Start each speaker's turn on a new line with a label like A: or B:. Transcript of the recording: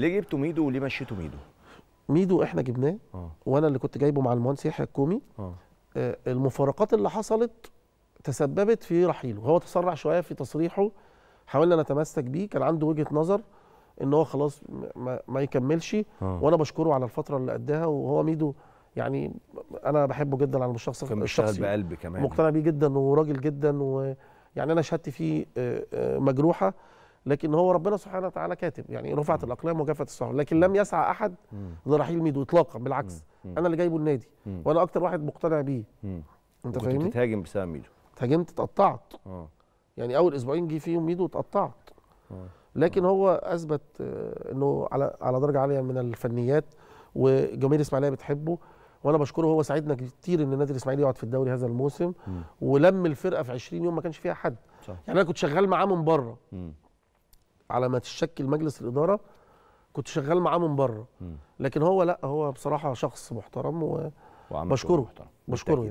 A: ليه جبتوا ميدو وليه مشيتوا ميدو؟ ميدو احنا جبناه آه. وانا اللي كنت جايبه مع المهندس يحيى الكومي آه. آه المفارقات اللي حصلت تسببت في رحيله هو تسرع شويه في تصريحه حاولنا نتمسك بيه كان عنده وجهه نظر ان هو خلاص ما, ما يكملش آه. وانا بشكره على الفتره اللي قدها وهو ميدو يعني انا بحبه جدا على الشخص الشخصي بقلب كمان مقتنع بيه جدا وراجل جدا ويعني انا شهادتي فيه آه، آه، مجروحه لكن هو ربنا سبحانه وتعالى كاتب يعني رفعت الاقلام وجفت الصحف لكن لم يسعى احد لرحيل ميدو اطلاقا بالعكس انا اللي جايبه النادي وانا اكتر واحد مقتنع بيه انت فاهمني بتتهاجم بسبب ميدو اتهاجمت اتقطعت آه. يعني اول اسبوعين جه فيهم ميدو اتقطعت آه. لكن آه. هو اثبت انه على على درجه عاليه من الفنيات وجماهير الاسماعيليه بتحبه وانا بشكره هو ساعدنا كتير ان النادي الاسماعيلي يقعد في الدوري هذا الموسم ولم الفرقه في 20 يوم ما كانش فيها حد صح. يعني انا كنت شغال معاه من بره على ما تشكل مجلس الاداره كنت شغال معاه من بره لكن هو لا هو بصراحه شخص محترم وبشكره بشكره